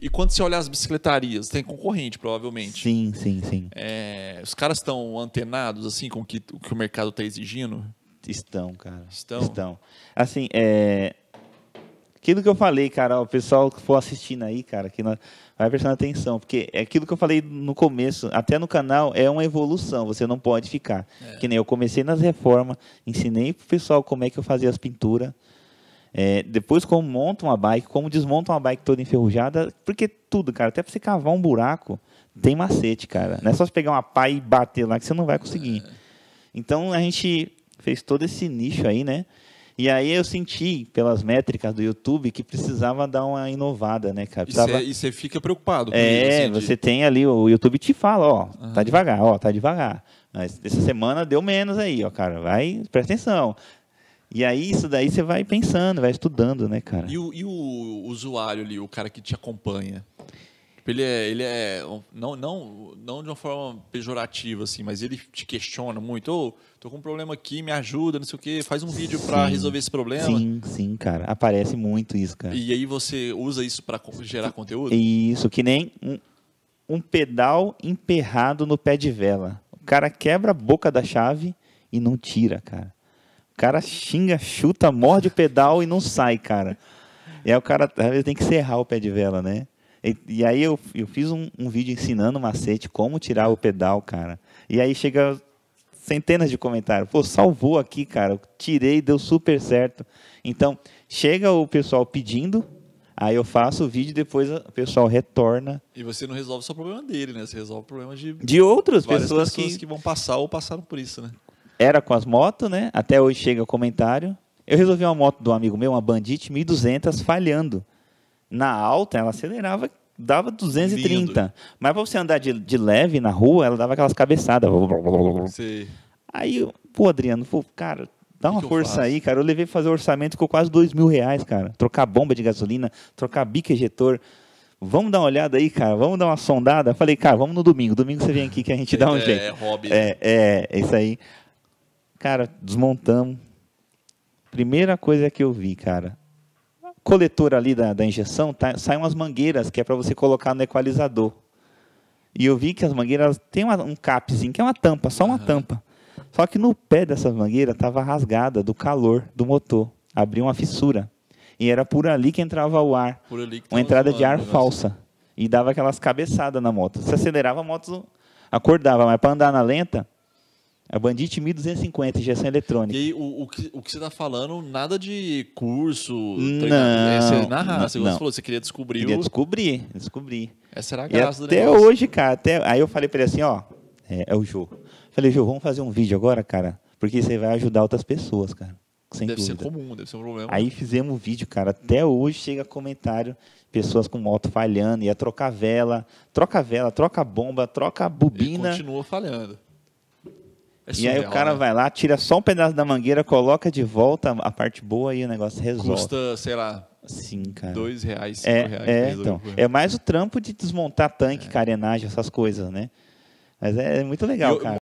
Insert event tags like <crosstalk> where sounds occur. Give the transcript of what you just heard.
E quando você olha as bicicletarias, tem concorrente, provavelmente. Sim, sim, sim. É, os caras estão antenados, assim, com o que, o que o mercado está exigindo? Estão, cara. Estão? Estão. Assim, é... Aquilo que eu falei, cara, o pessoal que for assistindo aí, cara, que nós... vai prestando atenção, porque é aquilo que eu falei no começo, até no canal, é uma evolução, você não pode ficar. É. Que nem eu comecei nas reformas, ensinei pro pessoal como é que eu fazia as pinturas, é, depois como monta uma bike, como desmonta uma bike toda enferrujada, porque tudo, cara, até para você cavar um buraco, tem macete, cara. Não é só você pegar uma pá e bater lá que você não vai conseguir. É. Então a gente fez todo esse nicho aí, né? E aí eu senti, pelas métricas do YouTube, que precisava dar uma inovada, né, cara? Precisava... E você fica preocupado com É, isso, assim, você de... tem ali, o YouTube te fala, ó, uhum. tá devagar, ó, tá devagar. Mas essa semana deu menos aí, ó, cara, vai, presta atenção. E aí, isso daí você vai pensando, vai estudando, né, cara? E o, e o usuário ali, o cara que te acompanha? Tipo, ele é, ele é não, não, não de uma forma pejorativa, assim, mas ele te questiona muito. Ô, oh, tô com um problema aqui, me ajuda, não sei o quê, faz um vídeo para resolver esse problema. Sim, sim, cara. Aparece muito isso, cara. E aí você usa isso para gerar conteúdo? Isso, que nem um, um pedal emperrado no pé de vela. O cara quebra a boca da chave e não tira, cara cara xinga, chuta, morde o pedal e não sai, cara. E aí o cara, às vezes, tem que serrar o pé de vela, né? E, e aí eu, eu fiz um, um vídeo ensinando o macete, como tirar o pedal, cara. E aí chega centenas de comentários. Pô, salvou aqui, cara. Eu tirei, deu super certo. Então, chega o pessoal pedindo, Aí eu faço o vídeo depois o pessoal retorna. E você não resolve só o problema dele, né? Você resolve o problema de, de outras pessoas, pessoas que... que... vão passar ou passaram por isso, né? era com as motos, né? Até hoje chega o comentário. Eu resolvi uma moto do amigo meu, uma Bandit 1200, falhando. Na alta, ela acelerava, dava 230. Lindo. Mas para você andar de, de leve na rua, ela dava aquelas cabeçadas. Sim. Aí, pô, Adriano, pô, cara, dá uma que força aí, cara. Eu levei pra fazer orçamento com quase dois mil reais, cara. Trocar bomba de gasolina, trocar bico ejetor. Vamos dar uma olhada aí, cara. Vamos dar uma sondada. Falei, cara, vamos no domingo. Domingo você vem aqui que a gente dá um <laughs> é, jeito. É, hobby. Né? É, é, é isso aí. Cara, desmontamos. Primeira coisa que eu vi, cara, coletor ali da, da injeção, tá, saem umas mangueiras que é para você colocar no equalizador. E eu vi que as mangueiras têm uma, um capzinho, que é uma tampa, só uma uhum. tampa. Só que no pé dessa mangueira estava rasgada do calor do motor. Abriu uma fissura. E era por ali que entrava o ar. uma entrada de ar falsa. E dava aquelas cabeçadas na moto. Se acelerava, a moto acordava. Mas para andar na lenta, a Bandit 1250, injeção eletrônica. E aí, o, o, que, o que você tá falando, nada de curso, Não. na raça, é, você falou, você queria descobrir. Queria o... descobrir, descobrir. Essa era a graça e do até negócio. Até hoje, cara. Até... Aí eu falei para ele assim, ó, é, é o jogo. Falei, Jô, vamos fazer um vídeo agora, cara? Porque você vai ajudar outras pessoas, cara. Sem deve dúvida. ser comum, deve ser um problema. Aí fizemos um vídeo, cara. Até hoje chega comentário, pessoas com moto falhando, ia trocar vela, troca vela, troca bomba, troca bobina. E continua falhando. É surreal, e aí o cara né? vai lá, tira só um pedaço da mangueira, coloca de volta a parte boa e o negócio resolve. Custa, sei lá, Sim, cara. Dois reais, é, cinco é, reais. É, então, é mais o trampo de desmontar tanque, é. carenagem, essas coisas, né? Mas é, é muito legal, eu, cara.